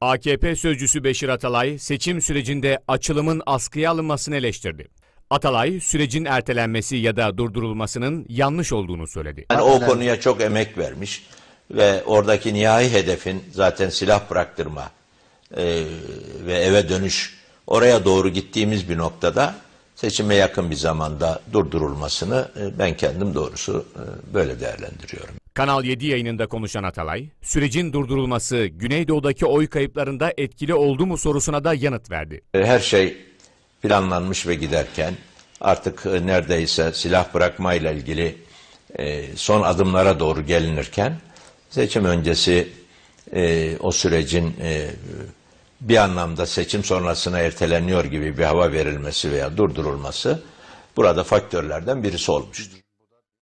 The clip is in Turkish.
AKP sözcüsü Beşir Atalay seçim sürecinde açılımın askıya alınmasını eleştirdi. Atalay sürecin ertelenmesi ya da durdurulmasının yanlış olduğunu söyledi. Yani o konuya çok emek vermiş ve oradaki nihai hedefin zaten silah bıraktırma e, ve eve dönüş oraya doğru gittiğimiz bir noktada seçime yakın bir zamanda durdurulmasını e, ben kendim doğrusu e, böyle değerlendiriyorum. Kanal 7 yayınında konuşan Atalay, sürecin durdurulması Güneydoğu'daki oy kayıplarında etkili oldu mu sorusuna da yanıt verdi. E, her şey planlanmış ve giderken artık e, neredeyse silah bırakmayla ilgili e, son adımlara doğru gelinirken seçim öncesi o sürecin bir anlamda seçim sonrasına erteleniyor gibi bir hava verilmesi veya durdurulması burada faktörlerden birisi olmuştur.